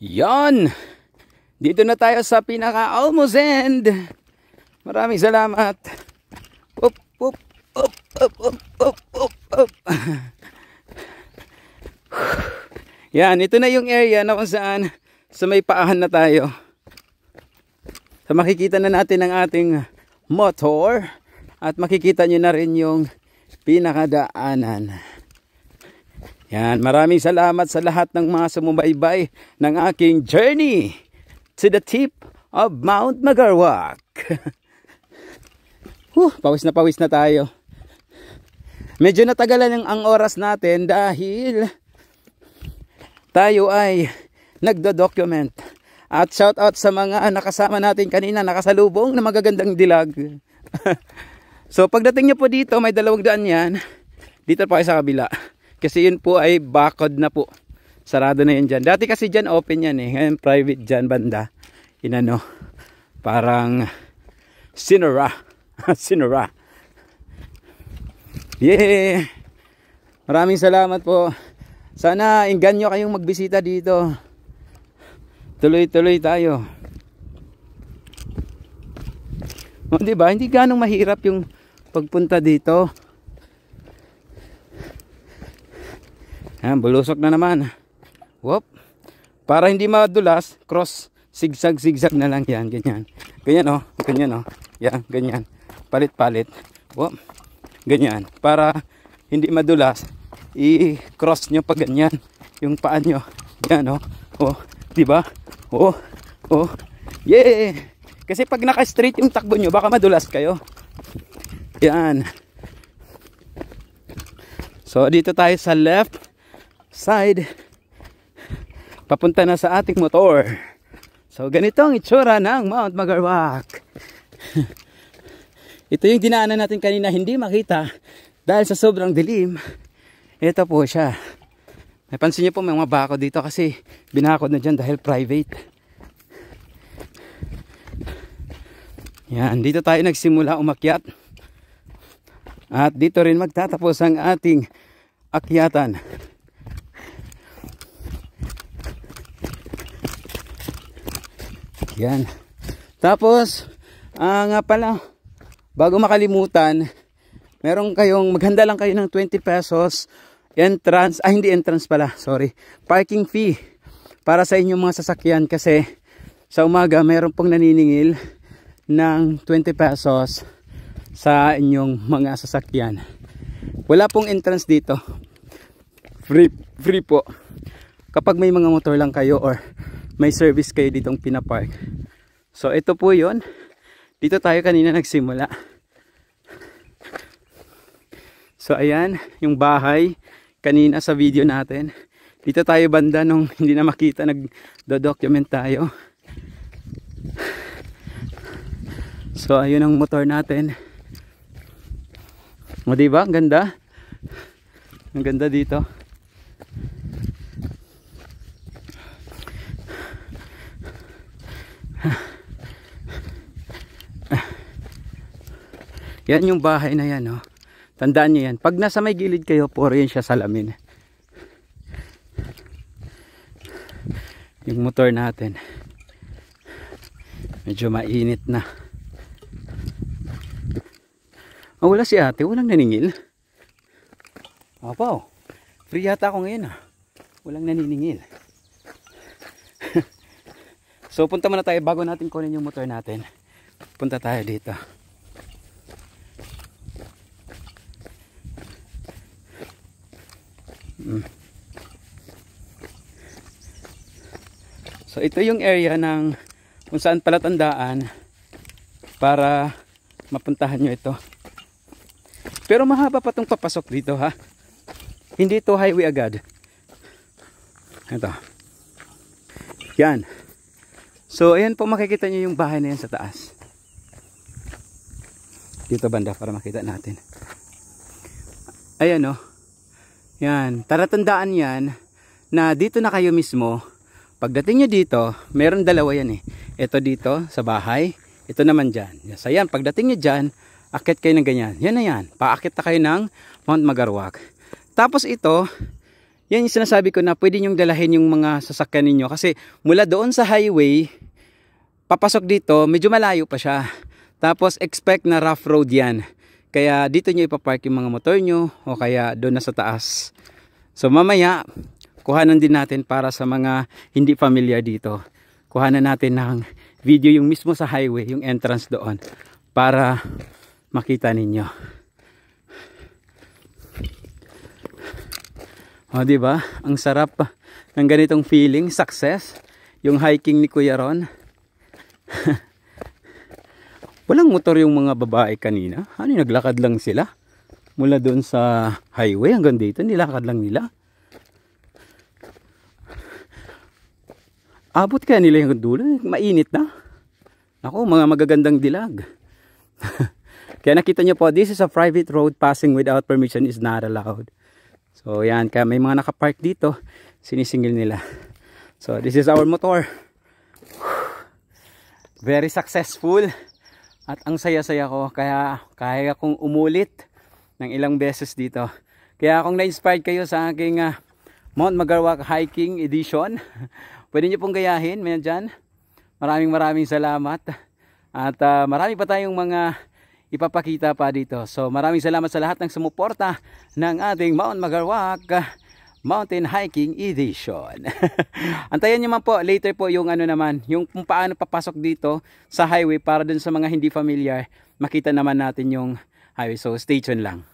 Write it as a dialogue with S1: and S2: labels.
S1: Yon! Dito na tayo sa pinaka almost end. Maraming salamat. Up, up, up, up, up, up, up, up. Yan, ito na yung area na kung saan sa may paahan na tayo. So makikita na natin ang ating motor at makikita nyo na rin yung pinakadaanan. Yan, maraming salamat sa lahat ng mga sumubaybay ng aking journey to the tip of Mount Magarwak. huh, pawis na pawis na tayo. Medyo natagalan ang, ang oras natin dahil tayo ay nagdo-document. At shout out sa mga nakasama natin kanina nakasalubong na magagandang dilag. so pagdating niyo po dito, may dalawang daan yan. Dito pa kayo sa kabila. Kasi yun po ay bakod na po. Sarado na yun dyan. Dati kasi dyan open yan eh. Ngayon private dyan banda. Inano. Parang sinura. sinura. Yeah! Maraming salamat po. Sana inggan inganyo kayong magbisita dito. Tuloy-tuloy tayo. O, diba? Hindi ganong mahirap yung pagpunta dito. Ayan, bulusok na naman. Whoop. Para hindi madulas, cross, zigzag, zigzag na lang yan. Ganyan. Ganyan o. Oh. Ganyan o. Oh. Yan, ganyan. Palit-palit. Whoop. Ganyan. Para hindi madulas, i-cross nyo pa ganyan. Yung paan nyo. Yan o. Oh. O. Oh. Diba? Oh. Oh. Yeah! Kasi pag naka-straight yung takbo nyo, baka madulas kayo. Yan. So, dito tayo sa left side papunta na sa ating motor so ganito ang itsura ng Mount Magarwak ito yung dinaanan natin kanina hindi makita dahil sa sobrang dilim ito po siya napansin niyo po may mga bako dito kasi binakod na dyan dahil private yan dito tayo nagsimula umakyat at dito rin magtatapos ang ating akyatan Yan. Tapos, ah, nga pala, bago makalimutan, meron kayong, maghanda lang kayo ng 20 pesos entrance, ay ah, hindi entrance pala, sorry, parking fee para sa inyong mga sasakyan kasi sa umaga meron pong naniningil ng 20 pesos sa inyong mga sasakyan. Wala pong entrance dito. Free, free po. Kapag may mga motor lang kayo or may service kayo ditong pinapark so ito po yon dito tayo kanina nagsimula so ayan yung bahay kanina sa video natin dito tayo banda nung hindi na makita nagdo-document tayo so ayun ang motor natin o diba ang ganda ang ganda dito yan yung bahay na yan oh. tandaan nyo yan pag nasa may gilid kayo puro yan siya salamin yung motor natin medyo mainit na oh, wala si ate walang naningil apaw free yata ako ngayon ah. walang naniningil So punta muna tayo bago natin kunin yung motor natin. Punta tayo dito. Hmm. So ito yung area ng kung saan palatandaan para mapuntahan nyo ito. Pero mahaba pa itong papasok dito ha. Hindi ito highway agad. Ito. Yan. So, ayan po makikita nyo yung bahay na yan sa taas. Dito banda para makita natin. Ayan o. Oh. Yan. Taratandaan yan na dito na kayo mismo. Pagdating nyo dito, meron dalawa yan eh. Ito dito sa bahay. Ito naman dyan. Yes, ayan. Pagdating nyo dyan, akit kayo ng ganyan. Yan na yan. Paakit na kayo ng Mount Magarwak. Tapos ito, yan yung sinasabi ko na pwede nyong dalahin yung mga sasakyan ninyo. Kasi mula doon sa highway, papasok dito, medyo malayo pa siya. Tapos expect na rough road yan. Kaya dito nyo ipapark yung mga motor nyo o kaya doon na sa taas. So mamaya, kuhanan din natin para sa mga hindi familiar dito. Kuhanan natin ng video yung mismo sa highway, yung entrance doon. Para makita ninyo. O ba diba? Ang sarap ng ganitong feeling, success. Yung hiking ni Kuya Ron. Walang motor yung mga babae kanina. Ano, naglakad lang sila. Mula doon sa highway hanggang dito, nilakad lang nila. Abot kaya nila yung dulo. Mainit na. Ako, mga magagandang dilag. kaya nakita nyo po, this is a private road passing without permission is not allowed. So, yan. Kaya may mga nakapark dito. Sinisingil nila. So, this is our motor very successful at ang saya-saya ko kaya kaya akong umulit ng ilang beses dito kaya kung na-inspired kayo sa aking uh, Mount Magarwak Hiking Edition pwede nyo pong gayahin meron dyan maraming maraming salamat at uh, marami pa tayong mga ipapakita pa dito so maraming salamat sa lahat ng sumuporta ng ating Mount Magarwak Mountain Hiking Edition. Antayan nyo man po, later po yung ano naman, yung kung paano papasok dito sa highway para dun sa mga hindi familiar, makita naman natin yung highway. So stay tuned lang.